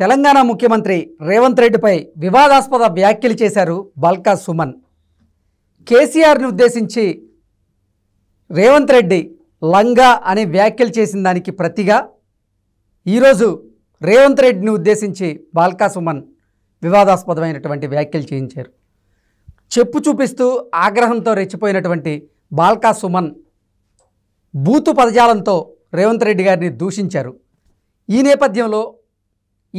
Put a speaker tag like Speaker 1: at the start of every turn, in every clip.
Speaker 1: తెలంగాణ ముఖ్యమంత్రి రేవంత్ రెడ్డిపై వివాదాస్పద వ్యాఖ్యలు చేశారు బల్కా సుమన్ కేసీఆర్ని ఉద్దేశించి రేవంత్ రెడ్డి లంగా అని వ్యాఖ్యలు చేసిన దానికి ప్రతిగా ఈరోజు రేవంత్ రెడ్డిని ఉద్దేశించి బాల్కా సుమన్ వివాదాస్పదమైనటువంటి వ్యాఖ్యలు చేయించారు చెప్పు చూపిస్తూ ఆగ్రహంతో రెచ్చిపోయినటువంటి బాల్కా సుమన్ బూతు పదజాలంతో రేవంత్ రెడ్డి గారిని దూషించారు ఈ నేపథ్యంలో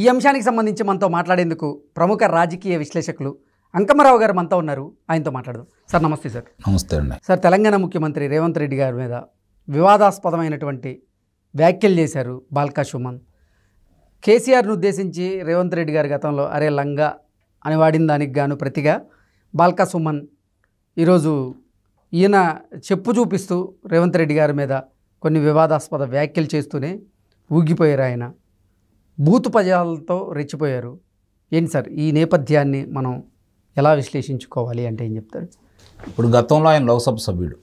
Speaker 1: ఈ అంశానికి సంబంధించి మనతో మాట్లాడేందుకు ప్రముఖ రాజకీయ విశ్లేషకులు అంకమరావు గారు మనతో ఉన్నారు ఆయనతో మాట్లాడదాం సార్ నమస్తే సార్ నమస్తే అండి సార్ తెలంగాణ ముఖ్యమంత్రి రేవంత్ రెడ్డి గారి మీద వివాదాస్పదమైనటువంటి వ్యాఖ్యలు చేశారు బాల్కా సుమన్ కేసీఆర్ను ఉద్దేశించి రేవంత్ రెడ్డి గారి గతంలో అరే లంగా అని వాడిన దానికి గాను ప్రతిగా బాల్కా సుమన్ ఈరోజు ఈయన చెప్పు చూపిస్తూ రేవంత్ రెడ్డి గారి మీద కొన్ని వివాదాస్పద వ్యాఖ్యలు చేస్తూనే ఊగిపోయారు ఆయన భూతుపజాలతో రెచ్చిపోయారు ఏంటి సార్ ఈ నేపథ్యాన్ని మనం ఎలా విశ్లేషించుకోవాలి అంటే ఏం చెప్తారు
Speaker 2: ఇప్పుడు గతంలో ఆయన లోక్సభ సభ్యుడు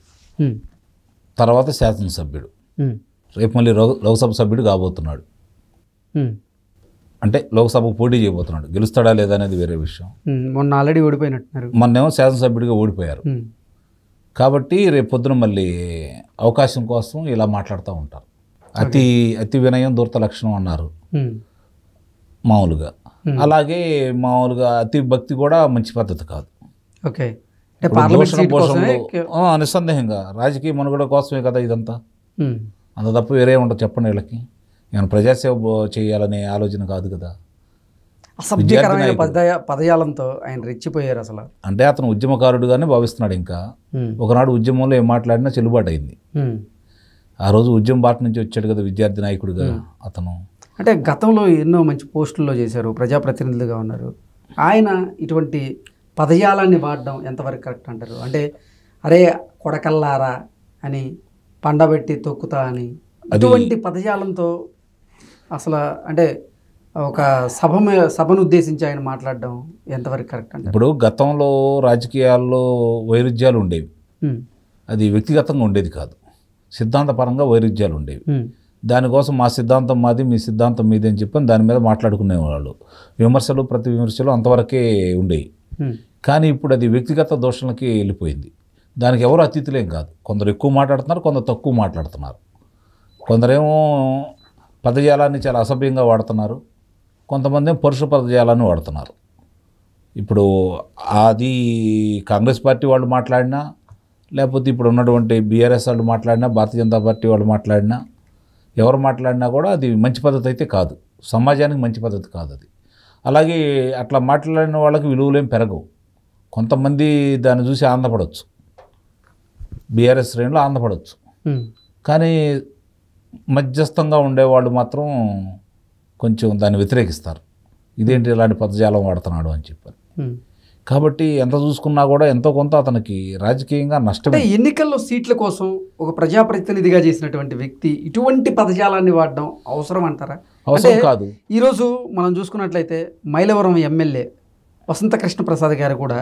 Speaker 2: తర్వాత శాసనసభ్యుడు రేపు మళ్ళీ లోక్సభ సభ్యుడు కాబోతున్నాడు అంటే లోక్సభకు పోటీ చేయబోతున్నాడు గెలుస్తాడా లేదా అనేది వేరే విషయం
Speaker 1: మొన్న ఆల్రెడీ ఓడిపోయినట్టున్నారు మొన్నేమో
Speaker 2: శాసనసభ్యుడిగా ఓడిపోయారు కాబట్టి రేపు పొద్దున మళ్ళీ అవకాశం కోసం ఇలా మాట్లాడుతూ ఉంటారు అతి అతి వినయం దూరత లక్షణం అన్నారు మామూలుగా అలాగే మామూలుగా అతి భక్తి కూడా మంచి పద్ధతి కాదు ఓకే నిస్సందేహంగా రాజకీయ మనుగడ కోసమే కదా ఇదంతా అంత తప్ప వేరే ఉండదు చెప్పండి వీళ్ళకి నేను ప్రజాసేవ చేయాలనే ఆలోచన కాదు కదా
Speaker 1: పదయాలంతో ఆయన రెచ్చిపోయారు అసలు
Speaker 2: అంటే అతను ఉద్యమకారుడుగానే భావిస్తున్నాడు ఇంకా ఒకనాడు ఉద్యమంలో ఏం మాట్లాడినా చెల్లుబాటు అయింది ఆ రోజు ఉద్యమ బాట నుంచి వచ్చాడు కదా విద్యార్థి నాయకుడుగా
Speaker 1: అతను అంటే గతంలో ఎన్నో మంచి పోస్టుల్లో చేశారు ప్రజాప్రతినిధులుగా ఉన్నారు ఆయన ఇటువంటి పదజాలాన్ని వాడడం ఎంతవరకు కరెక్ట్ అంటారు అంటే అరే కొడకల్లారా అని పండబెట్టి తొక్కుతా అని అటువంటి పదజాలంతో అసలు అంటే ఒక సభ సభను ఉద్దేశించి ఆయన మాట్లాడడం ఎంతవరకు కరెక్ట్ అంటే
Speaker 2: ఇప్పుడు గతంలో రాజకీయాల్లో వైరుధ్యాలు ఉండేవి అది వ్యక్తిగతంగా ఉండేది కాదు సిద్ధాంతపరంగా వైరుధ్యాలు ఉండేవి దానికోసం మా సిద్ధాంతం మాది మీ సిద్ధాంతం మీది అని చెప్పని దాని మీద మాట్లాడుకునేవాళ్ళు విమర్శలు ప్రతి విమర్శలు అంతవరకే ఉండేవి కానీ ఇప్పుడు అది వ్యక్తిగత దోషాలకి వెళ్ళిపోయింది దానికి ఎవరు అతిథులేం కాదు కొందరు ఎక్కువ మాట్లాడుతున్నారు కొందరు తక్కువ మాట్లాడుతున్నారు కొందరేమో పదజాలాన్ని చాలా అసభ్యంగా వాడుతున్నారు కొంతమంది పరుషు పదజాలాన్ని వాడుతున్నారు ఇప్పుడు అది కాంగ్రెస్ పార్టీ వాళ్ళు మాట్లాడినా లేకపోతే ఇప్పుడు ఉన్నటువంటి బీఆర్ఎస్ వాళ్ళు మాట్లాడినా భారతీయ జనతా పార్టీ వాళ్ళు మాట్లాడినా ఎవరు మాట్లాడినా కూడా అది మంచి పద్ధతి అయితే కాదు సమాజానికి మంచి పద్ధతి కాదు అది అలాగే అట్లా మాట్లాడిన వాళ్ళకి విలువలేం పెరగవు కొంతమంది దాన్ని చూసి ఆనందపడవచ్చు బీఆర్ఎస్ శ్రేణిలో ఆనందపడవచ్చు కానీ మధ్యస్థంగా ఉండేవాళ్ళు మాత్రం కొంచెం దాన్ని వ్యతిరేకిస్తారు ఇదేంటి ఇలాంటి పదజాలం వాడుతున్నాడు అని చెప్పారు కాబట్టి ఎంత చూసుకున్నా కూడా ఎంతో కొంత అతనికి రాజకీయంగా నష్టం
Speaker 1: ఎన్నికల్లో సీట్ల కోసం ఒక ప్రజాప్రతినిధిగా చేసినటువంటి వ్యక్తి ఇటువంటి పదజాలాన్ని వాడడం అవసరం అంటారా అవసరం కాదు ఈరోజు మనం చూసుకున్నట్లయితే మైలవరం ఎమ్మెల్యే వసంతకృష్ణ ప్రసాద్ గారు కూడా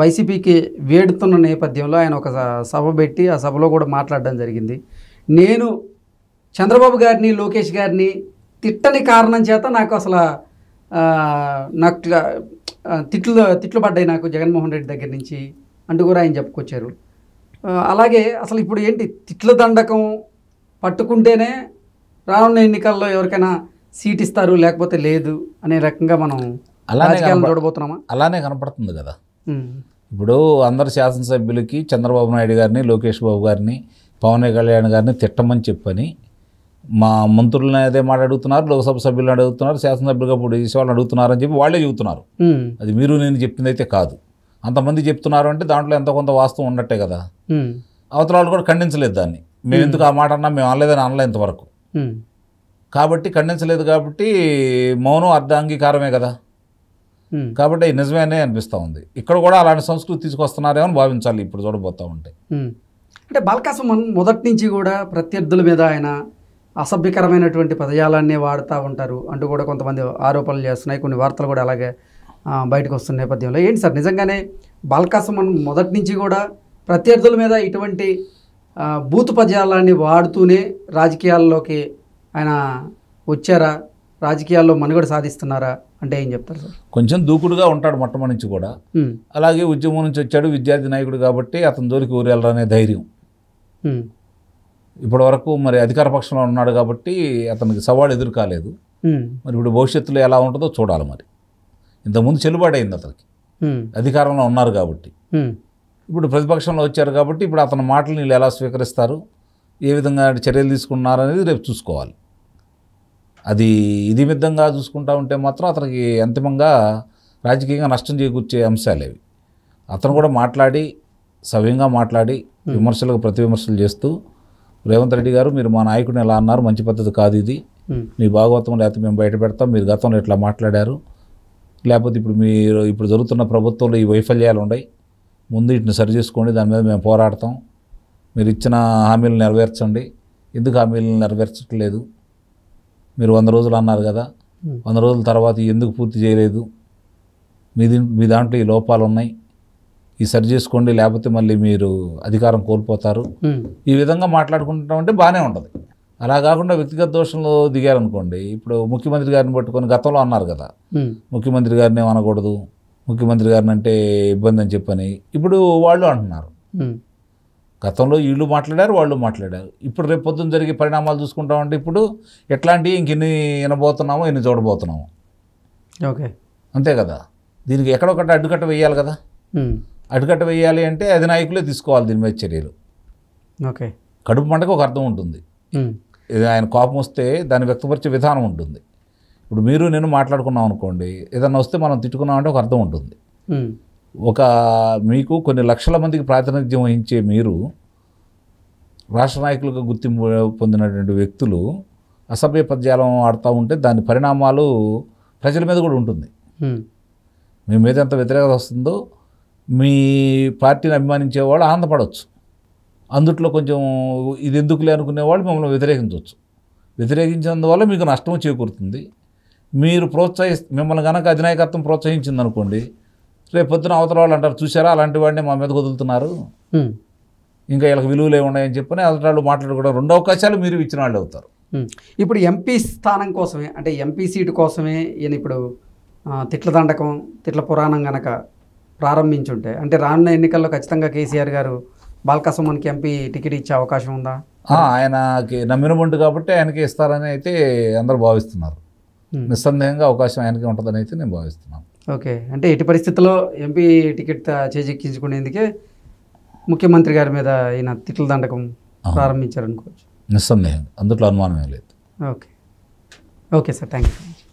Speaker 1: వైసీపీకి వేడుతున్న నేపథ్యంలో ఆయన ఒక సభ పెట్టి ఆ సభలో కూడా మాట్లాడడం జరిగింది నేను చంద్రబాబు గారిని లోకేష్ గారిని తిట్టని కారణం చేత నాకు అసలు నాకు తిట్లు తిట్లు పడ్డాయి నాకు జగన్మోహన్ రెడ్డి దగ్గర నుంచి అంటూ కూడా ఆయన చెప్పుకొచ్చారు అలాగే అసలు ఇప్పుడు ఏంటి తిట్ల దండకం పట్టుకుంటేనే రానున్న ఎన్నికల్లో ఎవరికైనా సీట్ ఇస్తారు లేకపోతే లేదు అనే రకంగా మనం అలానే చూడబోతున్నామా అలానే కనపడుతుంది కదా
Speaker 2: ఇప్పుడు అందరు శాసనసభ్యులకి చంద్రబాబు నాయుడు గారిని లోకేష్ బాబు గారిని పవన్ కళ్యాణ్ గారిని తిట్టమని చెప్పని మా మంత్రులను అదే మాట అడుగుతున్నారు లోక్సభ సభ్యులను అడుగుతున్నారు శాసనసభ్యులుగా పోటీ చేసేవాళ్ళని అడుగుతున్నారు అని చెప్పి వాళ్ళే చెబుతున్నారు అది మీరు నేను చెప్పింది అయితే కాదు అంతమంది చెప్తున్నారు అంటే దాంట్లో ఎంత కొంత వాస్తవం ఉన్నట్టే కదా అవతల వాళ్ళు కూడా ఖండించలేదు దాన్ని మేము ఎందుకు ఆ మాట అన్నా మేము అనలేదని అనలే ఇంతవరకు కాబట్టి ఖండించలేదు కాబట్టి మౌనం అర్ధ అంగీకారమే కదా కాబట్టి నిజమేనే అనిపిస్తూ ఉంది ఇక్కడ కూడా అలాంటి సంస్కృతి తీసుకొస్తున్నారేమో భావించాలి ఇప్పుడు చూడబోతూ ఉంటే
Speaker 1: అంటే బాలకాసం మొదటి నుంచి కూడా ప్రత్యర్థుల మీద ఆయన అసభ్యకరమైనటువంటి పదజాలాన్నే వాడుతూ ఉంటారు అంటూ కూడా కొంతమంది ఆరోపణలు చేస్తున్నాయి కొన్ని వార్తలు కూడా అలాగే బయటకు వస్తున్న నేపథ్యంలో ఏంటి సార్ నిజంగానే బాల్కాసుమన్ మొదటి నుంచి కూడా ప్రత్యర్థుల మీద ఇటువంటి బూతు పదజాలాన్ని వాడుతూనే రాజకీయాల్లోకి ఆయన వచ్చారా రాజకీయాల్లో మనుగడ సాధిస్తున్నారా అంటే ఏం చెప్తారు సార్
Speaker 2: కొంచెం దూకుడుగా ఉంటాడు మొట్టమొదటి నుంచి కూడా
Speaker 1: అలాగే ఉద్యమం
Speaker 2: నుంచి వచ్చాడు విద్యార్థి నాయకుడు కాబట్టి అతని దూరికి ఊరు వెళ్ళరనే ధైర్యం ఇప్పటివరకు మరి అధికార పక్షంలో ఉన్నాడు కాబట్టి అతనికి సవాళ్ళు ఎదురు కాలేదు మరి ఇప్పుడు భవిష్యత్తులో ఎలా ఉంటుందో చూడాలి మరి ఇంతకుముందు చెల్లుబాటు అయింది అతనికి అధికారంలో ఉన్నారు కాబట్టి ఇప్పుడు ప్రతిపక్షంలో వచ్చారు కాబట్టి ఇప్పుడు అతని మాటలు వీళ్ళు ఎలా స్వీకరిస్తారు ఏ విధంగా చర్యలు తీసుకున్నారనేది రేపు చూసుకోవాలి అది ఇది విధంగా చూసుకుంటా ఉంటే మాత్రం అతనికి అంతిమంగా రాజకీయంగా నష్టం చేకూర్చే అంశాలేవి అతను కూడా మాట్లాడి సవ్యంగా మాట్లాడి విమర్శలకు ప్రతి విమర్శలు చేస్తూ రేవంత్ రెడ్డి గారు మీరు మా నాయకుడిని ఎలా అన్నారు మంచి పద్ధతి కాదు ఇది మీ భాగవతం లేకపోతే మేము బయట పెడతాం మీరు గతంలో ఇట్లా మాట్లాడారు లేకపోతే ఇప్పుడు మీరు ఇప్పుడు జరుగుతున్న ప్రభుత్వంలో ఈ వైఫల్యాలు ఉన్నాయి ముందు వీటిని సరి చేసుకోండి దాని మీద మేము పోరాడతాం మీరు ఇచ్చిన హామీలు నెరవేర్చండి ఎందుకు హామీలను నెరవేర్చట్లేదు మీరు వంద రోజులు అన్నారు కదా వంద రోజుల తర్వాత ఎందుకు పూర్తి చేయలేదు మీ మీ దాంట్లో ఈ లోపాలు ఉన్నాయి ఈ సరి చేసుకోండి లేకపోతే మళ్ళీ మీరు అధికారం కోల్పోతారు ఈ విధంగా మాట్లాడుకుంటున్నాం అంటే బాగానే ఉంటుంది అలా కాకుండా వ్యక్తిగత దోషంలో దిగారనుకోండి ఇప్పుడు ముఖ్యమంత్రి గారిని పట్టుకొని గతంలో అన్నారు కదా ముఖ్యమంత్రి గారిని అనకూడదు ముఖ్యమంత్రి గారిని అంటే ఇబ్బంది అని చెప్పని ఇప్పుడు వాళ్ళు అంటున్నారు గతంలో వీళ్ళు మాట్లాడారు వాళ్ళు మాట్లాడారు ఇప్పుడు రేపు పొద్దున్న జరిగే పరిణామాలు చూసుకుంటామంటే ఇప్పుడు ఎట్లాంటివి ఇంకెన్ని వినబోతున్నామో ఎన్ని చూడబోతున్నాము ఓకే అంతే కదా దీనికి ఎక్కడొక్కటి అడ్డుకట్ట వేయాలి కదా అటుకట్ట వేయాలి అంటే అధినాయకులే తీసుకోవాలి దీని మీద చర్యలు ఓకే కడుపు పంటకు ఒక అర్థం ఉంటుంది ఆయన కోపం వస్తే దాన్ని వ్యక్తపరిచే విధానం ఉంటుంది ఇప్పుడు మీరు నేను మాట్లాడుకున్నాం అనుకోండి ఏదన్నా వస్తే మనం తిట్టుకున్నామంటే ఒక అర్థం ఉంటుంది ఒక మీకు కొన్ని లక్షల మందికి ప్రాతినిధ్యం వహించే మీరు రాష్ట్ర నాయకులకు గుర్తింపు పొందినటువంటి వ్యక్తులు అసభ్య పద్యాలం ఆడుతూ ఉంటే దాని పరిణామాలు ప్రజల మీద కూడా ఉంటుంది మీ మీద ఎంత వ్యతిరేకత వస్తుందో మీ పార్టీని అభిమానించే వాళ్ళు ఆనందపడవచ్చు అందుట్లో కొంచెం ఇది ఎందుకులే అనుకునేవాళ్ళు మిమ్మల్ని వ్యతిరేకించవచ్చు వ్యతిరేకించినందువల్ల మీకు నష్టం చేకూరుతుంది మీరు ప్రోత్సహి మిమ్మల్ని కనుక అధినాయకత్వం ప్రోత్సహించింది అనుకోండి రేపు పొద్దున అవతల వాళ్ళు అంటారు చూసారా అలాంటి వాడిని మా మీద వదులుతున్నారు ఇంకా వీళ్ళకి విలువలే ఉన్నాయని చెప్పని అవతల వాళ్ళు మాట్లాడుకోవడం రెండు అవకాశాలు మీరు ఇచ్చిన వాళ్ళు అవుతారు
Speaker 1: ఇప్పుడు ఎంపీ స్థానం కోసమే అంటే ఎంపీ సీటు కోసమే ఈయన ఇప్పుడు తిట్ల దండకం తిట్ల పురాణం కనుక ప్రారంభించుంటే అంటే రానున్న ఎన్నికల్లో ఖచ్చితంగా కేసీఆర్ గారు బాలకసుమన్కి ఎంపీ టికెట్ ఇచ్చే అవకాశం ఉందా
Speaker 2: ఆయనకి నమ్మినబండు కాబట్టి ఆయనకి ఇస్తారని అయితే అందరూ భావిస్తున్నారు hmm. నిస్సందేహంగా అవకాశం ఆయనకి ఉంటుందని అయితే నేను భావిస్తున్నాను
Speaker 1: ఓకే అంటే ఎట్టి పరిస్థితుల్లో ఎంపీ టికెట్ చేజెక్కించుకునేందుకే ముఖ్యమంత్రి గారి మీద ఈయన తిట్ల దండకం ప్రారంభించారనుకోవచ్చు నిస్సందేహం అందుట్లో అనుమానమే లేదు okay okay sir thank you